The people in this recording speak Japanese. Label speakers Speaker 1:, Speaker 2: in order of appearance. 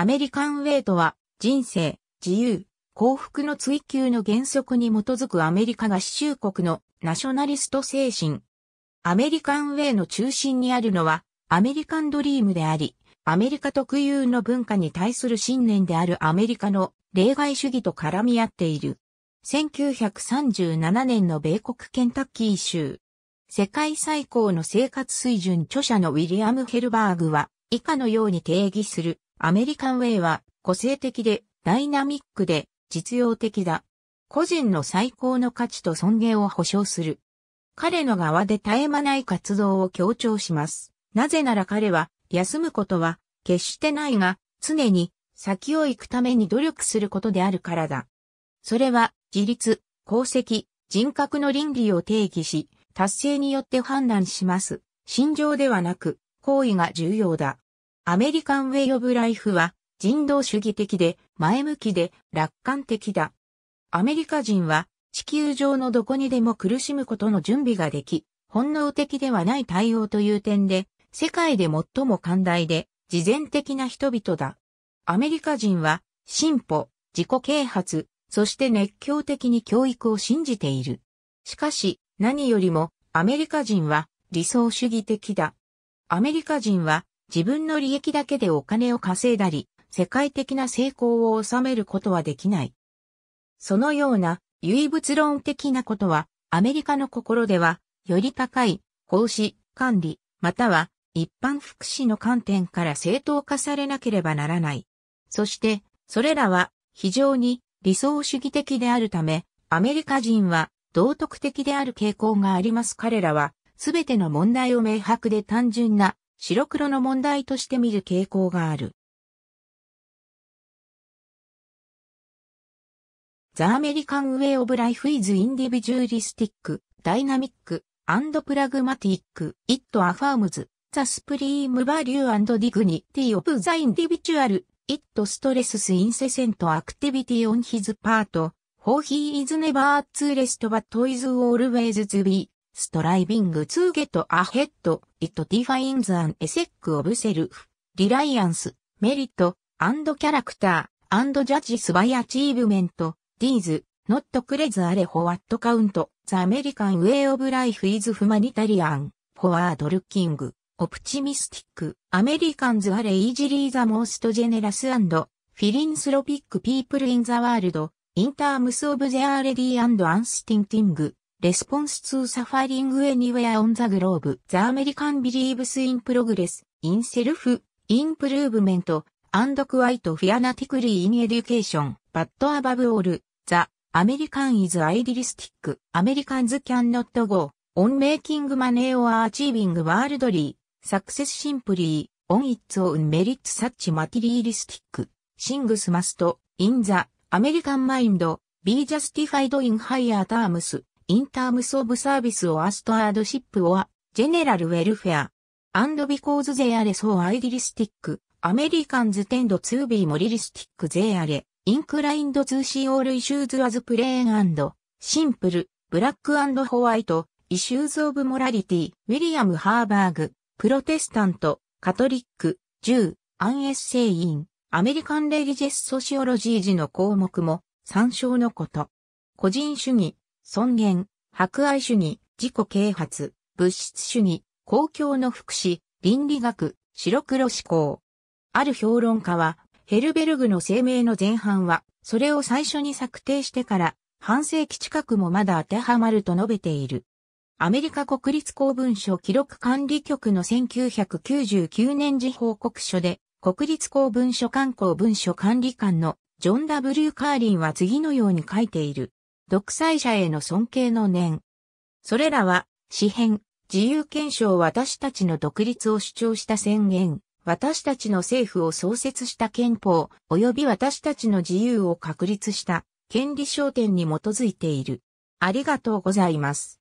Speaker 1: アメリカンウェイとは、人生、自由、幸福の追求の原則に基づくアメリカ合衆国のナショナリスト精神。アメリカンウェイの中心にあるのは、アメリカンドリームであり、アメリカ特有の文化に対する信念であるアメリカの例外主義と絡み合っている。1937年の米国ケンタッキー州。世界最高の生活水準著者のウィリアム・ヘルバーグは以下のように定義する。アメリカンウェイは個性的でダイナミックで実用的だ。個人の最高の価値と尊厳を保障する。彼の側で絶え間ない活動を強調します。なぜなら彼は休むことは決してないが常に先を行くために努力することであるからだ。それは自立、功績、人格の倫理を定義し、達成によって判断します。心情ではなく、行為が重要だ。アメリカンウェイオブライフは人道主義的で前向きで楽観的だ。アメリカ人は地球上のどこにでも苦しむことの準備ができ、本能的ではない対応という点で、世界で最も寛大で、事前的な人々だ。アメリカ人は、進歩、自己啓発、そして熱狂的に教育を信じている。しかし、何よりも、アメリカ人は理想主義的だ。アメリカ人は自分の利益だけでお金を稼いだり、世界的な成功を収めることはできない。そのような唯物論的なことは、アメリカの心では、より高い、奉仕、管理、または一般福祉の観点から正当化されなければならない。そして、それらは非常に理想主義的であるため、アメリカ人は道徳的である傾向があります。彼らは、すべての問題を明白で単純な白黒の問題として見る傾向がある。ザ・アメリカン・ウェイ・オブ・ライフ・イズ・インディビジューリスティック、ダイナミック、アンド・プラグマティック、イット・アファームズ、ザ・スプリーム・バリュー・アンド・ディグニティ・オブ・ザ・インディビチュアル、イット・ストレス・ス・インセセント・アクティビティ・オン・ヒズ・パート、フォー・ヒー・イズ・ネバー・ツー・レスト・バット・イズ・オール・ウェイズ・ズ・ビ striving to get ahead, it defines an essay of self, reliance, merit, and character, and judges by achievement, these, not crazy e for what count, the American way of life is humanitarian, forward looking, optimistic, Americans are easily the most generous and philanthropic people in the world, in terms of their ready and unstinting, Response to Suffering Anywhere on the Globe The American Believes in Progress in Self-Improvement and Quite Fanatically in Education But above all, the American is idealistic Americans cannot go on making money or achieving worldly success simply on its own merits such materialistic things must in the American mind be justified in higher terms in terms of service or stewardship or general welfare. And because they are so idealistic, Americans tend to be moralistic they are inclined to see all issues as plain and simple, black and white, issues of morality. ウィリアム・ハーバーグ、プロテスタント、カトリック、銃、アンエッセイン、アメリカン・レリジェス・ソシオロジージの項目も参照のこと。個人主義、尊厳、博愛主義、自己啓発、物質主義、公共の福祉、倫理学、白黒思考。ある評論家は、ヘルベルグの声明の前半は、それを最初に策定してから、半世紀近くもまだ当てはまると述べている。アメリカ国立公文書記録管理局の1999年時報告書で、国立公文書観光文書管理官のジョン・ダブルカーリンは次のように書いている。独裁者への尊敬の念。それらは、詩編、自由憲章私たちの独立を主張した宣言、私たちの政府を創設した憲法、及び私たちの自由を確立した、権利焦点に基づいている。ありがとうございます。